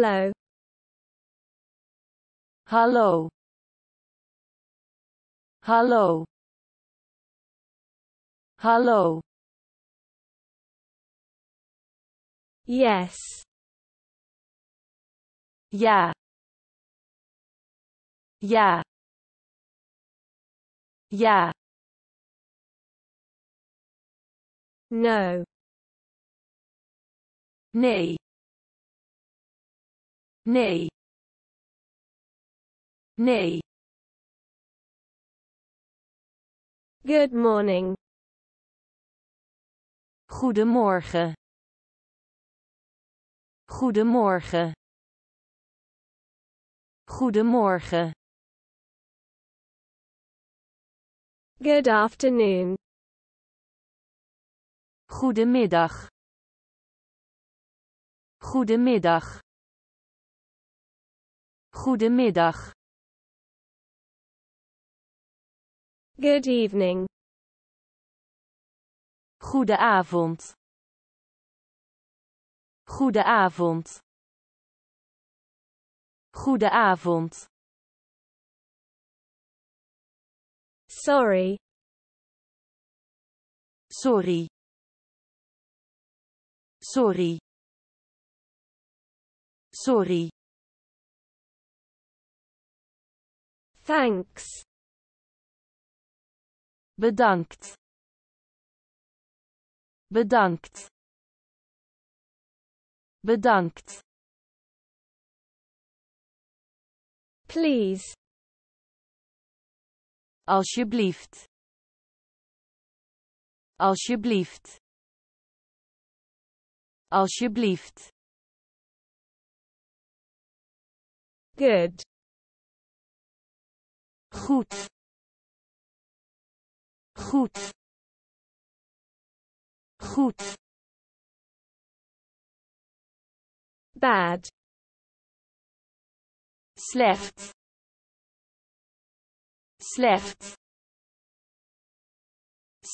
Hello. Hello. Hello. Hello. Yes. Yeah. Yeah. Yeah. No. Nay. Nee. Nee. Good morning. Goedemorgen. Goedemorgen. Goedemorgen. Good afternoon. Goedemiddag. Goedemiddag. Goedemiddag. Good evening. Goedenavond. Goedenavond. Goedenavond. Sorry. Sorry. Sorry. Sorry. Thanks. Bedankt. Bedankt. Bedankt. Please. Alsjeblieft. Alsjeblieft. Alsjeblieft. Good goed goed goed bad slecht slecht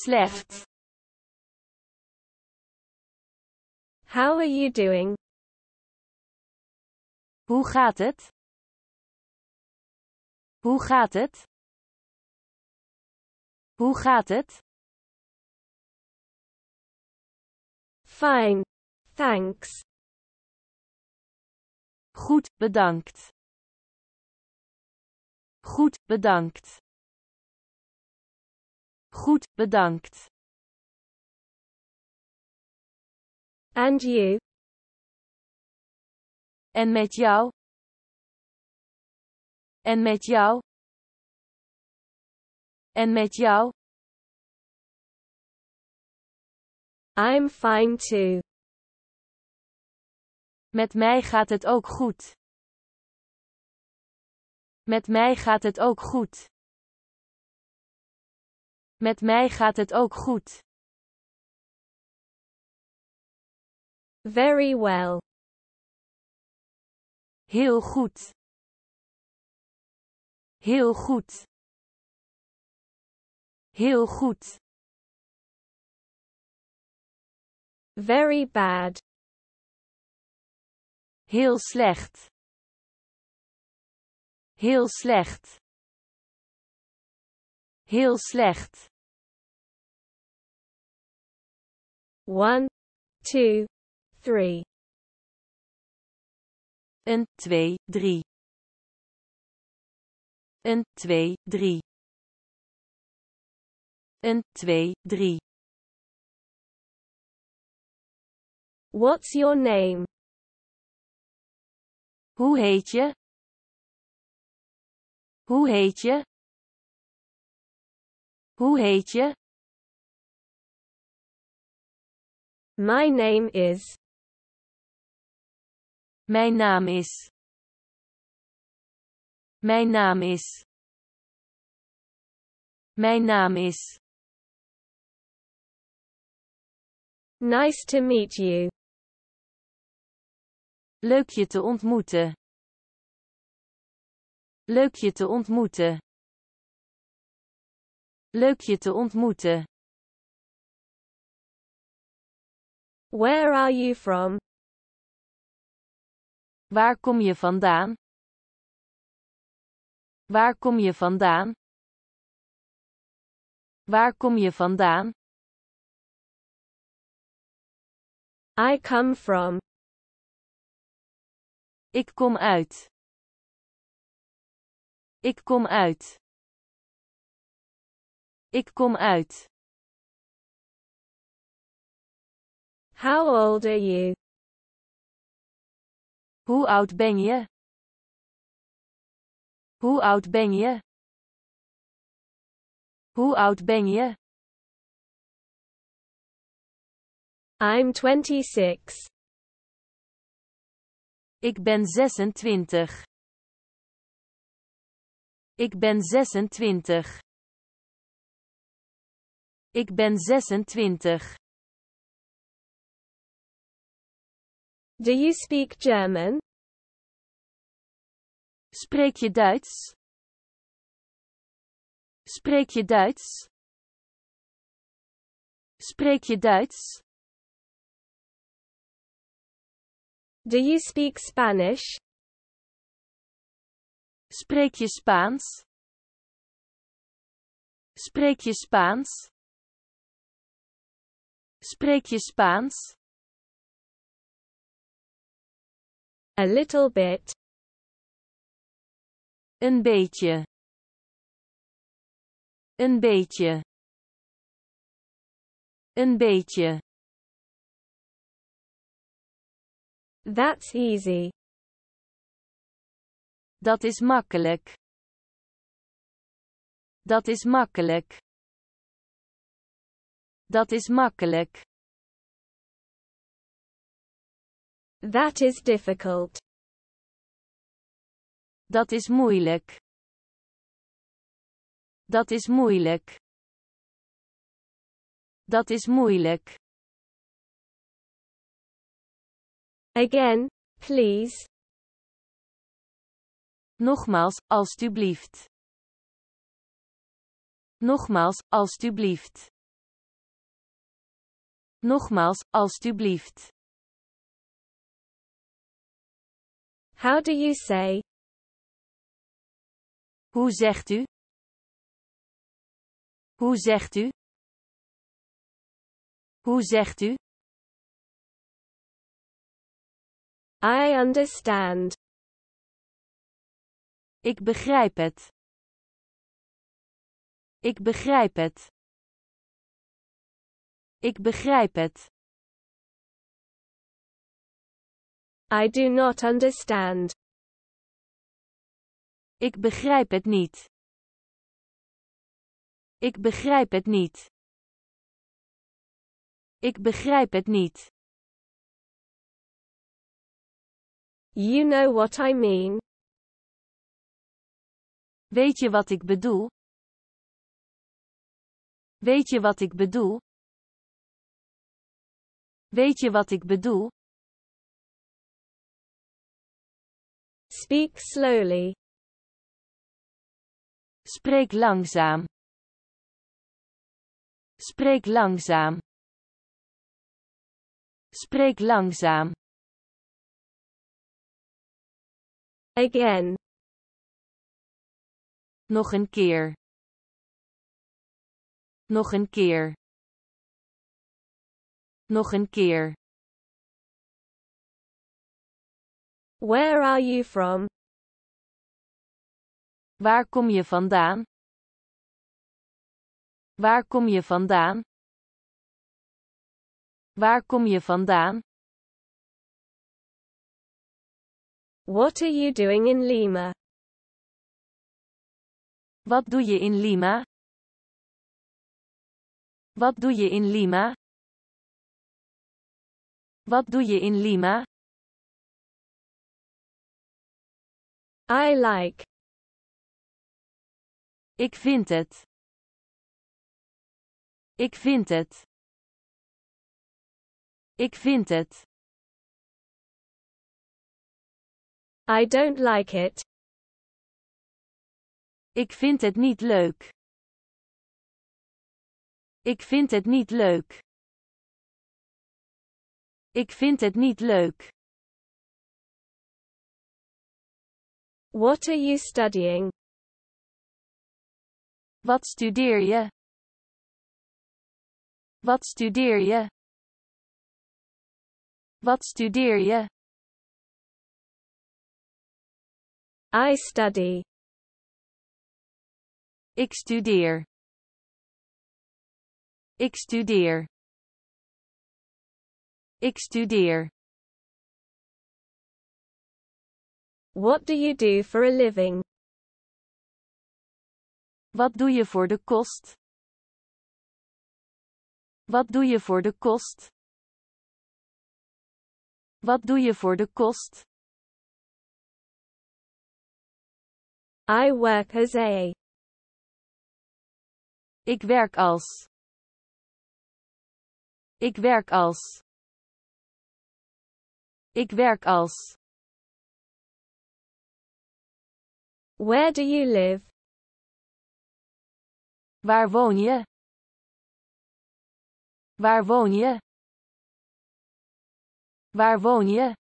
slecht How are you doing? Hoe gaat het? Hoe gaat het? Hoe gaat het? Fine. Thanks. Goed, bedankt. Goed, bedankt. Goed, bedankt. And you? En met jou? En met jou. En met jou. I'm fine too. Met mij gaat het ook goed. Met mij gaat het ook goed. Met mij gaat het ook goed. Very well. Heel goed. Heel goed. Heel goed. Very bad. Heel slecht. Heel slecht. Heel slecht. 1, 2, 3. Een, twee, drie een 2, 3. Een 2, 3. What's your name? Hoe heet je? Hoe heet je? Hoe heet je? My name is. Mijn naam is. Mijn naam is. Mijn naam is. Nice to meet you. Leuk je te ontmoeten. Leuk je te ontmoeten. Leuk je te ontmoeten. Where are you from? Waar kom je vandaan? Waar kom je vandaan? Waar kom je vandaan? I come from. Ik kom uit. Ik kom uit. Ik kom uit. How old are you? Hoe oud ben je? Hoe oud ben je? Hoe oud ben je? I'm 26. Ik ben 26. Ik ben 26. Ik ben 26. Do you speak German? Spreek je Duits? Spreek je Duits? Spreek je Duits? Do you speak Spanish? Spreek je Spaans? Spreek je Spaans? Spreek je Spaans? A little bit. Een beetje. Een beetje. Een beetje. That's easy. Dat is makkelijk. Dat is makkelijk. Dat is makkelijk. That is difficult. Dat is moeilijk. Dat is moeilijk. Dat is moeilijk. Again, please. Nogmaals, alstublieft. Nogmaals, alstublieft. Nogmaals, alstublieft. How do you say hoe zegt u? Hoe zegt u? Hoe zegt u? I understand. Ik begrijp het. Ik begrijp het. Ik begrijp het. I do not understand. Ik begrijp het niet. Ik begrijp het niet. Ik begrijp het niet. You know what I mean. Weet je wat ik bedoel? Weet je wat ik bedoel? Weet je wat ik bedoel? Speak slowly. Spreek langzaam. Spreek langzaam. Spreek langzaam. Again. Nog een keer. Nog een keer. Nog een keer. Where are you from? Waar kom je vandaan? Waar kom je vandaan? Waar kom je vandaan? What are you doing in Lima? Wat doe je in Lima? Wat doe je in Lima? Wat doe je in Lima? I like. Ik vind het. Ik vind het. Ik vind het. I don't like it. Ik vind het niet leuk. Ik vind het niet leuk. Ik vind het niet leuk. What are you studying? Wat studeer je? Wat studeer je? Wat studeer je? I study. Ik studeer. Ik studeer. Ik studeer. What do you do for a living? Wat doe je voor de kost? Wat doe je voor de kost? Wat doe je voor de kost? I work as a. Ik werk als. Ik werk als. Ik werk als. Where do you live? Waar woon je? Waar woon je? Waar woon je?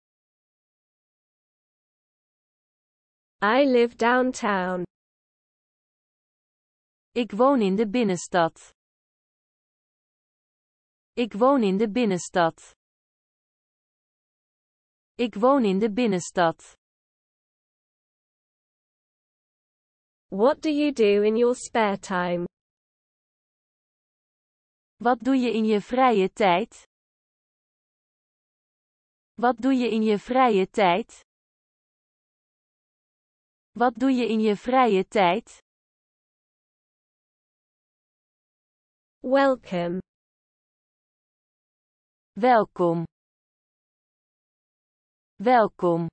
I live downtown. Ik woon in de binnenstad. Ik woon in de binnenstad. Ik woon in de binnenstad. What do you do in your spare time? Wat doe je in je vrije tijd? Wat doe je in je vrije tijd? Wat doe je in je vrije tijd? Welcome. Welkom. Welkom.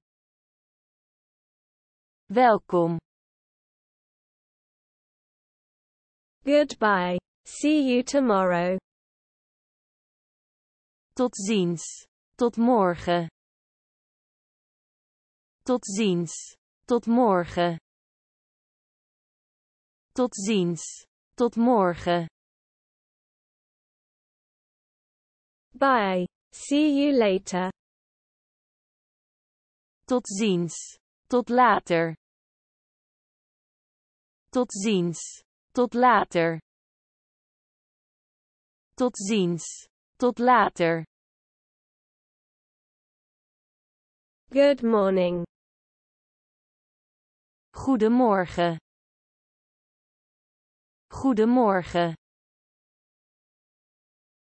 Welkom. Goodbye. See you tomorrow. Tot ziens. Tot morgen. Tot ziens. Tot morgen. Tot ziens. Tot morgen. Bye. See you later. Tot ziens. Tot later. Tot ziens. Tot later. Tot ziens. Tot later. Good morning. Goedemorgen. Goedemorgen.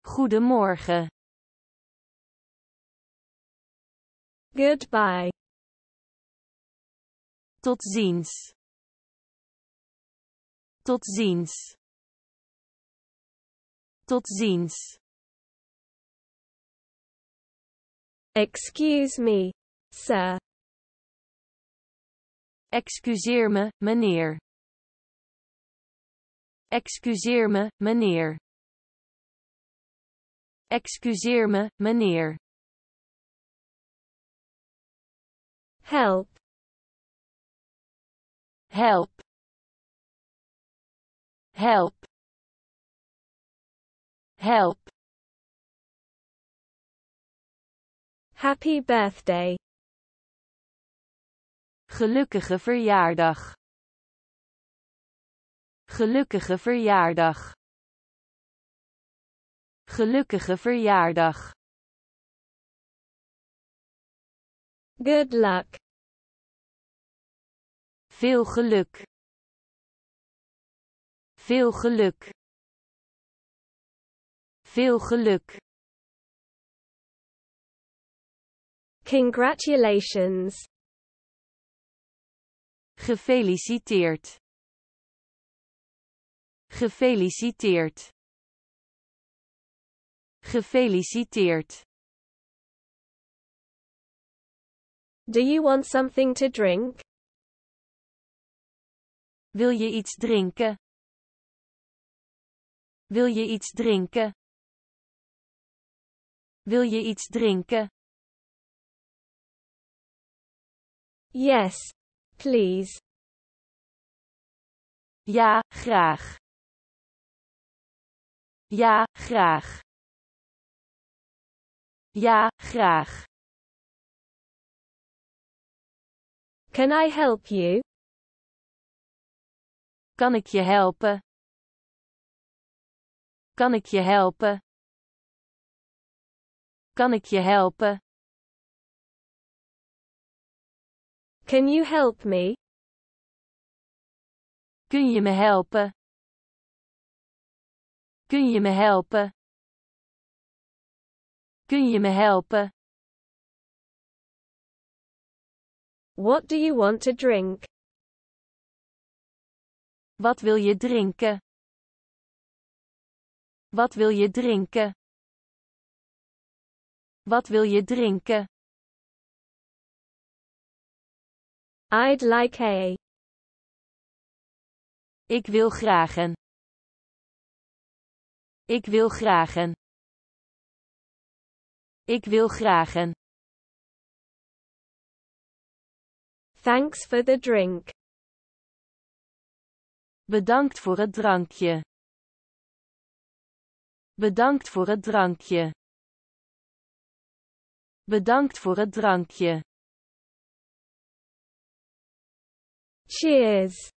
Goedemorgen. Goodbye. Tot ziens. Tot ziens. Tot ziens. Excuse me, sir. Excuseer me, meneer. Excuseer me, meneer. Excuseer me, meneer. Help. Help. Help. Help. Happy birthday. Gelukkige verjaardag. Gelukkige verjaardag. Gelukkige verjaardag. Good luck. Veel geluk. Veel geluk. Veel geluk. Congratulations. Gefeliciteerd. Gefeliciteerd. Gefeliciteerd. Do you want something to drink? Wil je iets drinken? Wil je iets drinken? Wil je iets drinken? Yes, please. Ja, graag. Ja, graag. Ja, graag. Can I help you? Kan ik je helpen? Kan ik je helpen? Kan ik je helpen? Can you help me? Kun je me helpen? Kun je me helpen? Kun je me helpen? What do you want to drink? Wat wil je drinken? Wat wil je drinken? Wat wil je drinken? I'd like a. Ik wil graag een. Ik wil graag een. Ik wil graag een. Thanks for the drink. Bedankt voor het drankje. Bedankt voor het drankje. Bedankt voor het drankje. Cheers.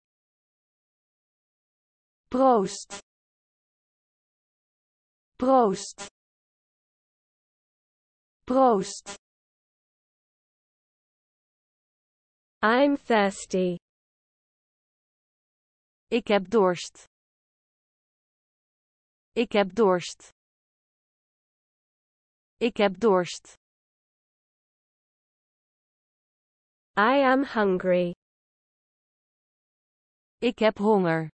Proost. Proost. Proost. I'm thirsty. Ik heb dorst. Ik heb dorst. Ik heb dorst. I am hungry. Ik heb honger.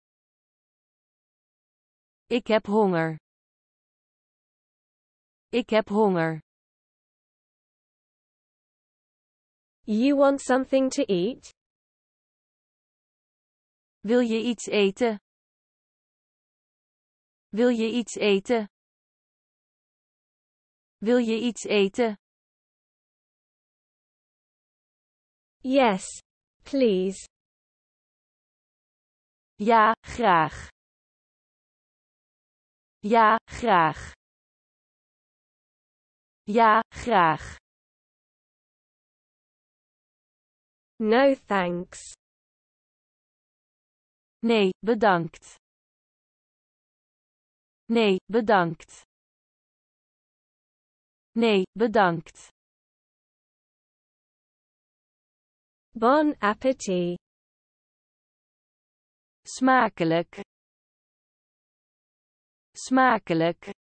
Ik heb honger. Ik heb honger. You want something to eat? Wil je iets eten? Wil je iets eten? Wil je iets eten? Yes. Please. Ja, graag. Ja, graag. Ja, graag. No thanks. Nee, bedankt. Nee, bedankt. Nee, bedankt. Bon appetit. Smakelijk. Smakelijk.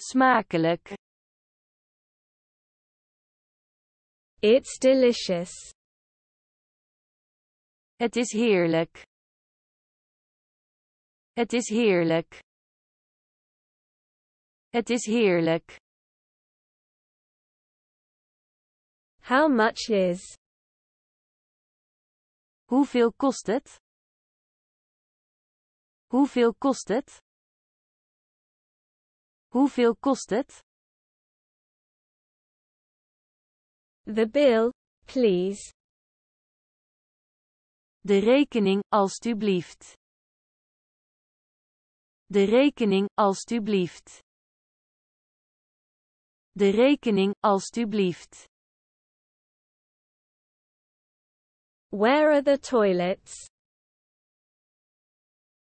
Smakelijk. It's delicious. Het is heerlijk. Het is heerlijk. Het is heerlijk. How much is? Hoeveel kost het? Hoeveel kost het? Hoeveel kost het? The bill, please. De rekening, alstublieft. De rekening, alstublieft. De rekening, alstublieft. Where are the toilets?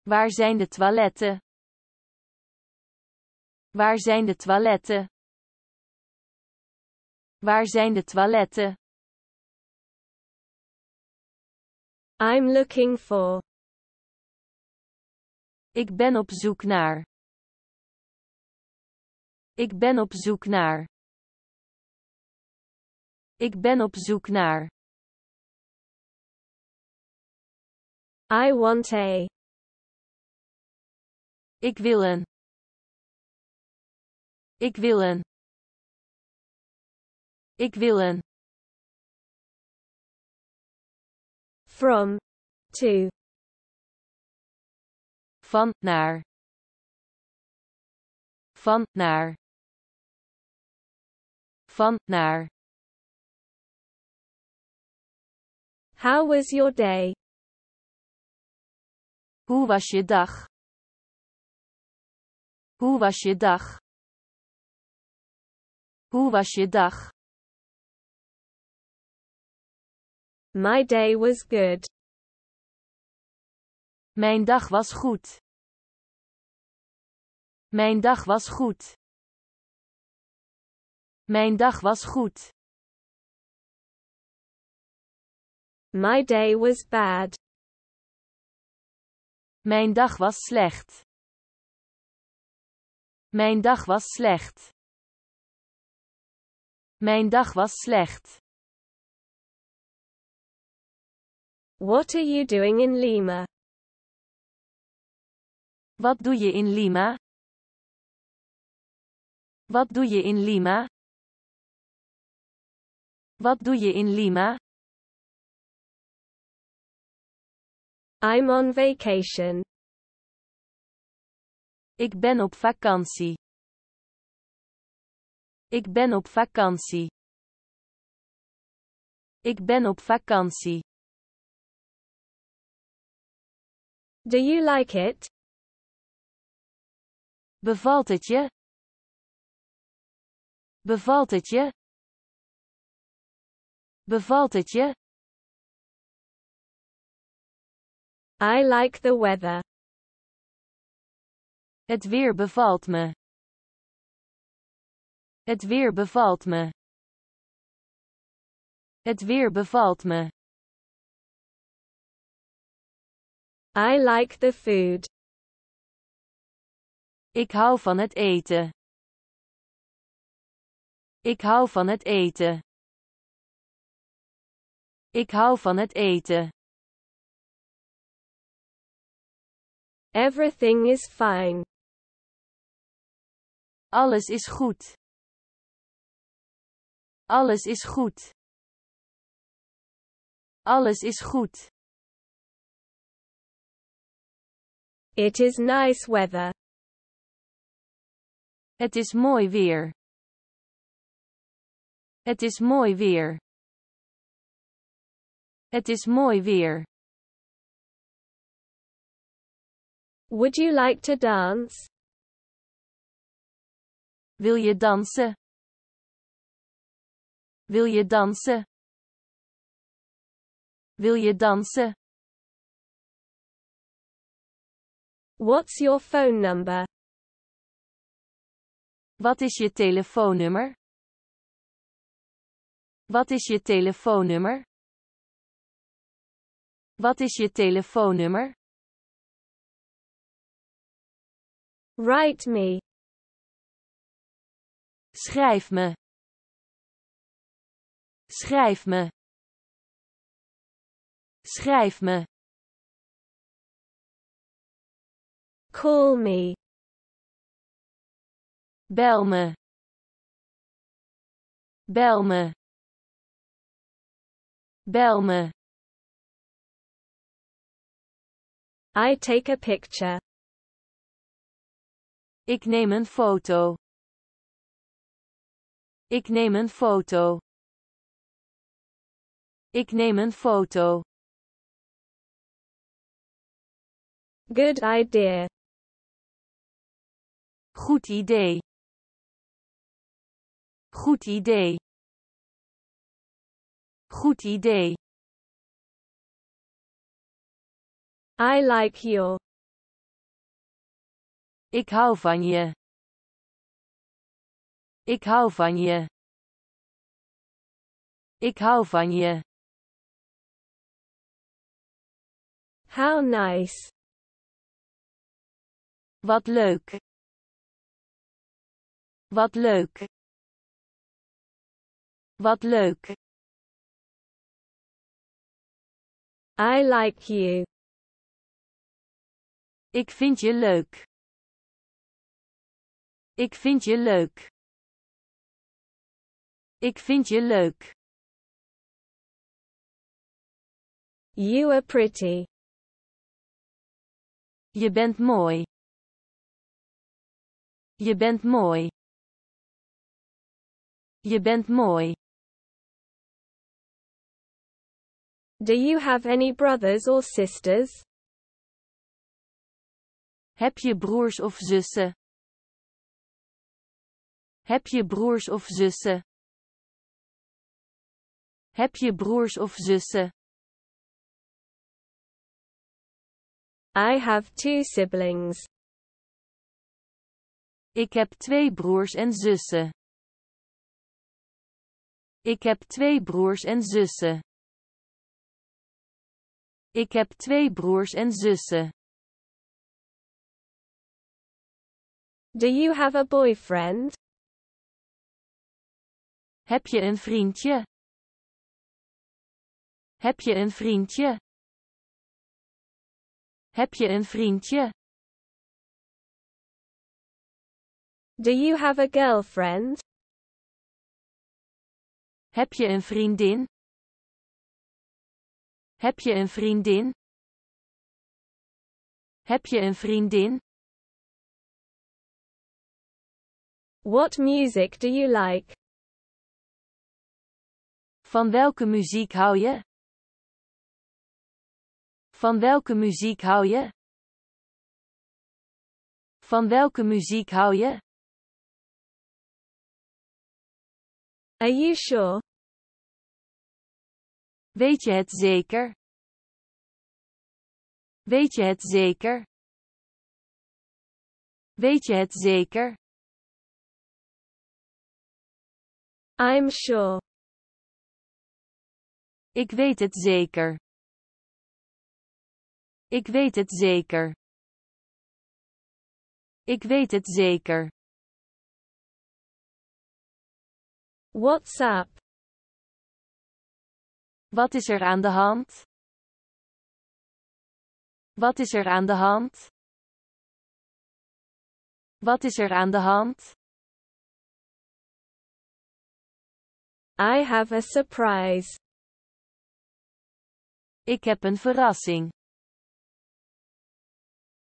Waar zijn de toiletten? Waar zijn de toiletten? Waar zijn de toiletten? I'm looking for. Ik ben op zoek naar. Ik ben op zoek naar. Ik ben op zoek naar. I want a. Ik wil een. Ik wil een. Ik wil een. From. To. Van, naar. Van, naar. Van, naar. How was your day? Hoe was je dag? Hoe was je dag? Hoe was je dag? My day was good. Mijn dag was goed. Mijn dag was goed. Mijn dag was goed. My day was bad. Mijn dag was slecht. Mijn dag was slecht. Mijn dag was slecht. What are you doing in Lima? Wat doe je in Lima? Wat doe je in Lima? Wat doe je in Lima? I'm on vacation. Ik ben op vakantie. Ik ben op vakantie. Ik ben op vakantie. Do you like it? Bevalt het je? Bevalt het je? Bevalt het je? I like the weather. Het weer bevalt me. Het weer bevalt me. Het weer bevalt me. I like the food. Ik hou van het eten. Ik hou van het eten. Ik hou van het eten. Everything is fine. Alles is goed. Alles is goed. Alles is goed. It is nice weather. Het is mooi weer. Het is mooi weer. Het is mooi weer. Would you like to dance? Wil je dansen? Wil je dansen? Wil je dansen? What's your phone number? Wat is je telefoonnummer? Wat is je telefoonnummer? Wat is je telefoonnummer? Write me. Schrijf me. Schrijf me. Schrijf me. Call me. Bel me. Bel me. Bel me. I take a picture. Ik neem een foto. Ik neem een foto. Ik neem een foto. Good idea. Goed idee. Goed idee. Goed idee. I like you. Ik hou van je. Ik hou van je. Ik hou van je. How nice. Wat leuk. Wat leuk. Wat leuk. I like you. Ik vind je leuk. Ik vind je leuk. Ik vind je leuk. You are pretty. Je bent mooi. Je bent mooi. Je bent mooi. Do you have any brothers or sisters? Heb je broers of zussen? Heb je broers of zussen? Heb je broers of zussen? I have two siblings. Ik heb twee broers en zussen. Ik heb twee broers en zussen. Ik heb twee broers en zussen. Do you have a boyfriend? Heb je een vriendje? Heb je een vriendje? Heb je een vriendje? Do you have a girlfriend? Heb je een vriendin? Heb je een vriendin? Heb je een vriendin? What music do you like? Van welke muziek hou je? Van welke muziek hou je? Van welke muziek hou je? Are you sure? Weet je het zeker? Weet je het zeker? Weet je het zeker? I'm sure. Ik weet het zeker. Ik weet het zeker. Ik weet het zeker. WhatsApp. Wat is er aan de hand? Wat is er aan de hand? Wat is er aan de hand? I have a surprise. Ik heb een verrassing.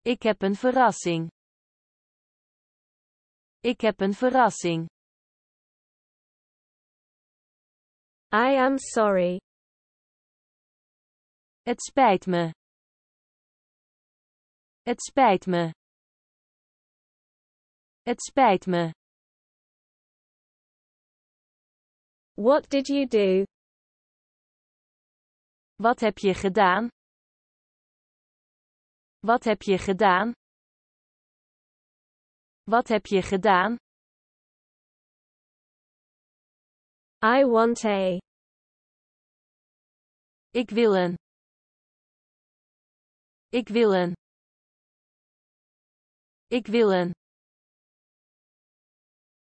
Ik heb een verrassing. Ik heb een verrassing. I am sorry. Het spijt me. Het spijt me. Het spijt me. What did you do? Wat heb je gedaan? Wat heb je gedaan? Wat heb je gedaan? I want a. Ik wil een. Ik wil een. Ik wil een.